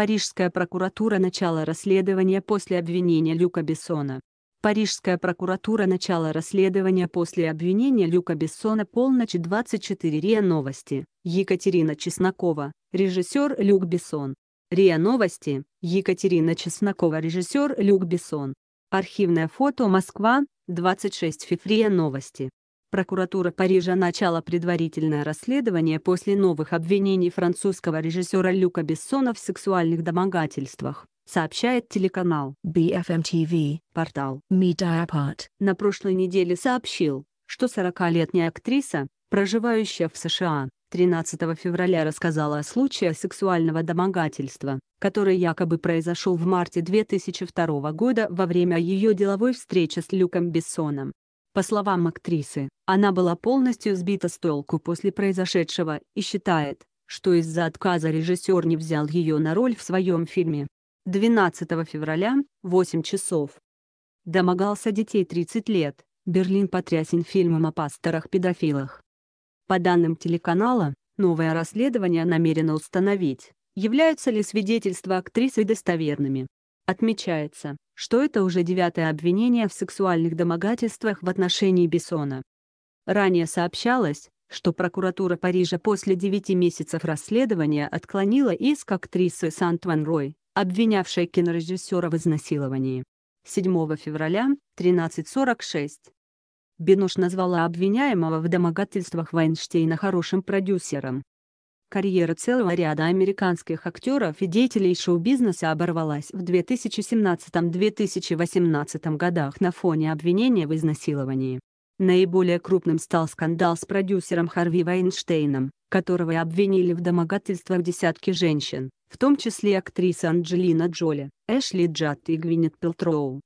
Парижская прокуратура начала расследование после обвинения Люка Бессона. Парижская прокуратура начала расследование после обвинения Люка Бессона «Полночь 24 РИА Новости», Екатерина Чеснокова, режиссер Люк Бессон. РИА Новости, Екатерина Чеснокова, режиссер Люк Бессон. Архивное фото Москва, 26 февраля Новости. Прокуратура Парижа начала предварительное расследование после новых обвинений французского режиссера Люка Бессона в сексуальных домогательствах, сообщает телеканал BFMTV, портал Mediapart. На прошлой неделе сообщил, что 40-летняя актриса, проживающая в США, 13 февраля рассказала о случае сексуального домогательства, который якобы произошел в марте 2002 года во время ее деловой встречи с Люком Бессоном. По словам актрисы, она была полностью сбита с толку после произошедшего и считает, что из-за отказа режиссер не взял ее на роль в своем фильме. 12 февраля, 8 часов. Домогался детей 30 лет, Берлин потрясен фильмом о пасторах-педофилах. По данным телеканала, новое расследование намерено установить, являются ли свидетельства актрисы достоверными. Отмечается, что это уже девятое обвинение в сексуальных домогательствах в отношении Бессона. Ранее сообщалось, что прокуратура Парижа после девяти месяцев расследования отклонила иск актрисы Сант-Ван Рой, обвинявшей кинорежиссера в изнасиловании. 7 февраля, 13.46. Бенуш назвала обвиняемого в домогательствах Вайнштейна хорошим продюсером, Карьера целого ряда американских актеров и деятелей шоу-бизнеса оборвалась в 2017-2018 годах на фоне обвинения в изнасиловании. Наиболее крупным стал скандал с продюсером Харви Вайнштейном, которого обвинили в домогательствах десятки женщин, в том числе актрисы Анджелина Джоли, Эшли Джад и Гвинет Пелтроу.